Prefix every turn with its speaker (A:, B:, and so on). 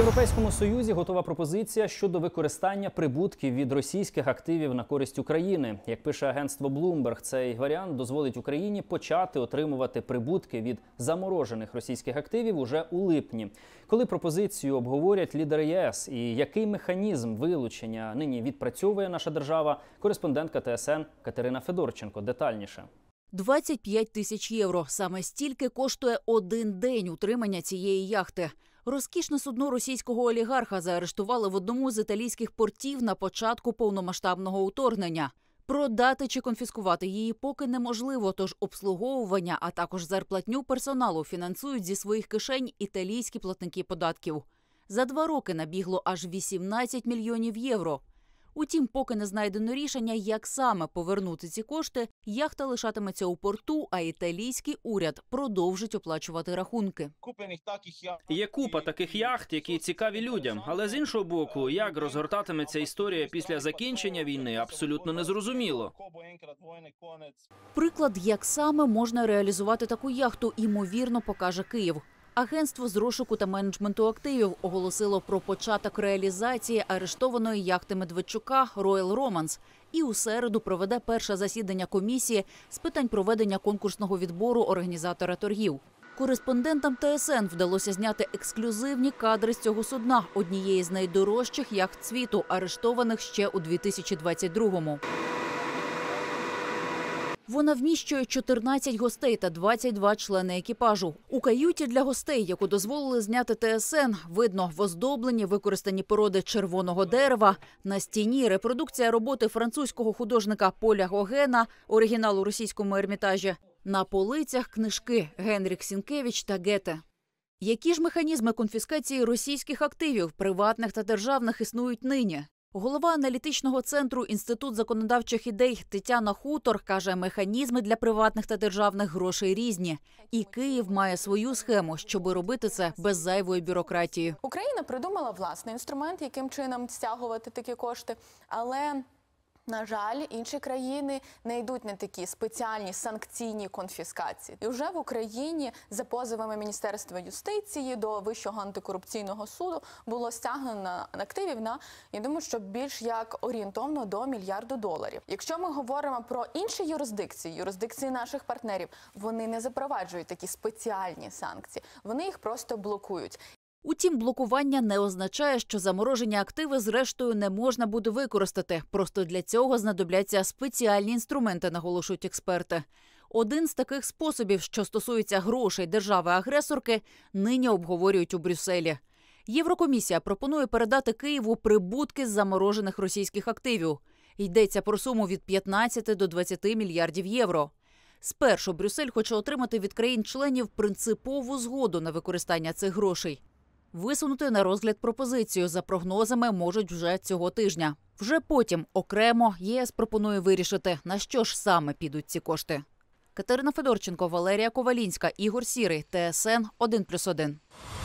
A: Європейському союзі готова пропозиція щодо використання прибутків від російських активів на користь України. Як пише агентство Bloomberg, цей варіант дозволить Україні почати отримувати прибутки від заморожених російських активів уже у липні. Коли пропозицію обговорять лідери ЄС і який механізм вилучення нині відпрацьовує наша держава, кореспондентка ТСН Катерина Федорченко детальніше.
B: 25 тисяч євро. Саме стільки коштує один день утримання цієї яхти. Розкішне судно російського олігарха заарештували в одному з італійських портів на початку повномасштабного уторгнення. Продати чи конфіскувати її поки неможливо, тож обслуговування, а також зарплатню персоналу фінансують зі своїх кишень італійські платники податків. За два роки набігло аж 18 мільйонів євро. Утім, поки не знайдено рішення, як саме повернути ці кошти, яхта лишатиметься у порту, а італійський уряд продовжить оплачувати рахунки.
A: Є купа таких яхт, які цікаві людям. Але з іншого боку, як розгортатиметься історія після закінчення війни, абсолютно незрозуміло.
B: Приклад, як саме можна реалізувати таку яхту, імовірно покаже Київ. Агентство з розшуку та менеджменту активів оголосило про початок реалізації арештованої яхти Медведчука Роял Романс і у середу проведе перше засідання комісії з питань проведення конкурсного відбору організатора торгів. Кореспондентам ТСН вдалося зняти ексклюзивні кадри з цього судна однієї з найдорожчих яхт світу, арештованих ще у 2022-му. Вона вміщує 14 гостей та 22 члени екіпажу. У каюті для гостей, яку дозволили зняти ТСН, видно в оздобленні використані породи червоного дерева. На стіні репродукція роботи французького художника Поля Гогена, оригінал у російському ермітажі. На полицях книжки Генрік Сінкевич та Гете. Які ж механізми конфіскації російських активів, приватних та державних існують нині? Голова аналітичного центру інститут законодавчих ідей Тетяна Хутор каже, механізми для приватних та державних грошей різні, і Київ має свою схему, щоб робити це без зайвої бюрократії.
C: Україна придумала власний інструмент, яким чином стягувати такі кошти, але на жаль, інші країни не йдуть на такі спеціальні санкційні конфіскації. І вже в Україні за позовами Міністерства юстиції до Вищого антикорупційного суду було стягнено активів на я думаю, що більш як орієнтовно до мільярду доларів. Якщо ми говоримо про інші юрисдикції, юрисдикції наших партнерів, вони не запроваджують такі спеціальні санкції, вони їх просто блокують. Утім, блокування
B: не означає, що заморожені активи зрештою не можна буде використати. Просто для цього знадобляться спеціальні інструменти, наголошують експерти. Один з таких способів, що стосується грошей держави-агресорки, нині обговорюють у Брюсселі. Єврокомісія пропонує передати Києву прибутки з заморожених російських активів. Йдеться про суму від 15 до 20 мільярдів євро. Спершу Брюссель хоче отримати від країн-членів принципову згоду на використання цих грошей. Висунути на розгляд пропозицію за прогнозами можуть вже цього тижня. Вже потім окремо ЄС пропонує вирішити, на що ж саме підуть ці кошти. Катерина Федорченко, Валерія Ковалінська, Ігор Сірий, ТСН 1+,1.